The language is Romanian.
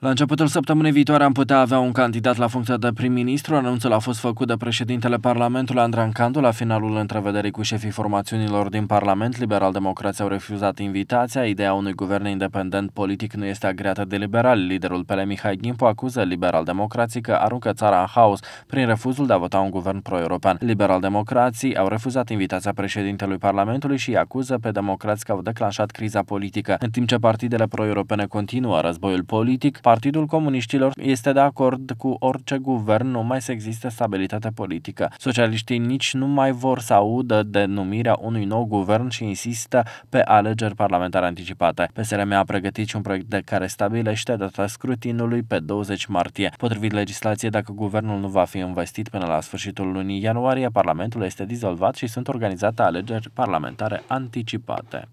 La începutul săptămânii viitoare am putea avea un candidat la funcția de prim-ministru. Anunțul a fost făcut de președintele Parlamentului Andran Candu la finalul întrevederii cu șefii formațiunilor din Parlament. Liberal-democrații au refuzat invitația. Ideea unui guvern independent politic nu este agreată de liberali. Liderul Pele Mihai Ghimpu acuză liberal-democrații că aruncă țara în haos prin refuzul de a vota un guvern pro-european. Liberal-democrații au refuzat invitația președintelui Parlamentului și acuză pe democrați că au declanșat criza politică. În timp ce partidele pro-europene continuă războiul politic, Partidul Comuniștilor este de acord cu orice guvern, nu mai să existe stabilitate politică. Socialiștii nici nu mai vor să audă denumirea unui nou guvern și insistă pe alegeri parlamentare anticipate. PSRM a pregătit și un proiect de care stabilește data scrutinului pe 20 martie. Potrivit legislației, dacă guvernul nu va fi investit până la sfârșitul lunii ianuarie, Parlamentul este dizolvat și sunt organizate alegeri parlamentare anticipate.